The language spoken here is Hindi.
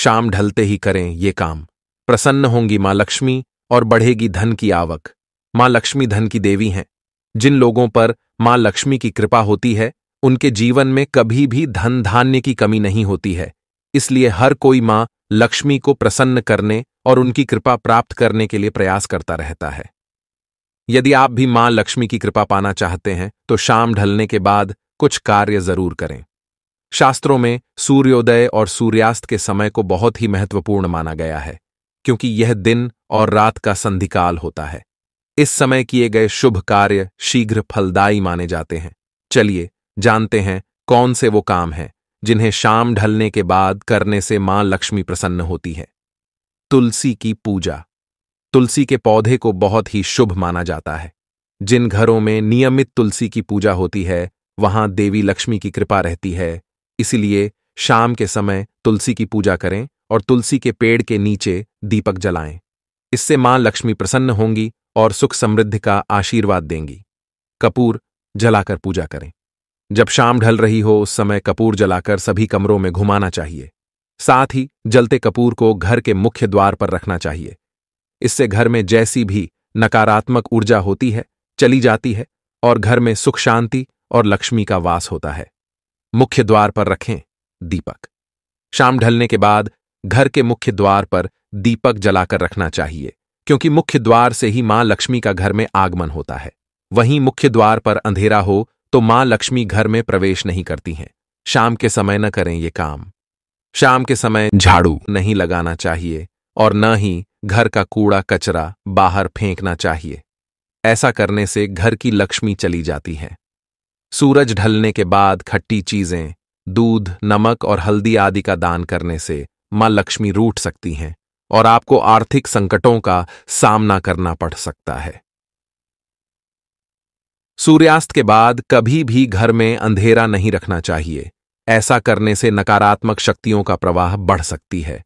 शाम ढलते ही करें ये काम प्रसन्न होंगी मां लक्ष्मी और बढ़ेगी धन की आवक मां लक्ष्मी धन की देवी हैं जिन लोगों पर मां लक्ष्मी की कृपा होती है उनके जीवन में कभी भी धन धान्य की कमी नहीं होती है इसलिए हर कोई मां लक्ष्मी को प्रसन्न करने और उनकी कृपा प्राप्त करने के लिए प्रयास करता रहता है यदि आप भी मां लक्ष्मी की कृपा पाना चाहते हैं तो शाम ढलने के बाद कुछ कार्य जरूर करें शास्त्रों में सूर्योदय और सूर्यास्त के समय को बहुत ही महत्वपूर्ण माना गया है क्योंकि यह दिन और रात का संधिकाल होता है इस समय किए गए शुभ कार्य शीघ्र फलदायी माने जाते हैं चलिए जानते हैं कौन से वो काम हैं जिन्हें शाम ढलने के बाद करने से मां लक्ष्मी प्रसन्न होती है तुलसी की पूजा तुलसी के पौधे को बहुत ही शुभ माना जाता है जिन घरों में नियमित तुलसी की पूजा होती है वहां देवी लक्ष्मी की कृपा रहती है इसलिए शाम के समय तुलसी की पूजा करें और तुलसी के पेड़ के नीचे दीपक जलाएं इससे मां लक्ष्मी प्रसन्न होंगी और सुख समृद्धि का आशीर्वाद देंगी कपूर जलाकर पूजा करें जब शाम ढल रही हो उस समय कपूर जलाकर सभी कमरों में घुमाना चाहिए साथ ही जलते कपूर को घर के मुख्य द्वार पर रखना चाहिए इससे घर में जैसी भी नकारात्मक ऊर्जा होती है चली जाती है और घर में सुख शांति और लक्ष्मी का वास होता है मुख्य द्वार पर रखें दीपक शाम ढलने के बाद घर के मुख्य द्वार पर दीपक जलाकर रखना चाहिए क्योंकि मुख्य द्वार से ही मां लक्ष्मी का घर में आगमन होता है वहीं मुख्य द्वार पर अंधेरा हो तो मां लक्ष्मी घर में प्रवेश नहीं करती हैं शाम के समय न करें ये काम शाम के समय झाड़ू नहीं लगाना चाहिए और न ही घर का कूड़ा कचरा बाहर फेंकना चाहिए ऐसा करने से घर की लक्ष्मी चली जाती है सूरज ढलने के बाद खट्टी चीजें दूध नमक और हल्दी आदि का दान करने से मां लक्ष्मी रूठ सकती हैं और आपको आर्थिक संकटों का सामना करना पड़ सकता है सूर्यास्त के बाद कभी भी घर में अंधेरा नहीं रखना चाहिए ऐसा करने से नकारात्मक शक्तियों का प्रवाह बढ़ सकती है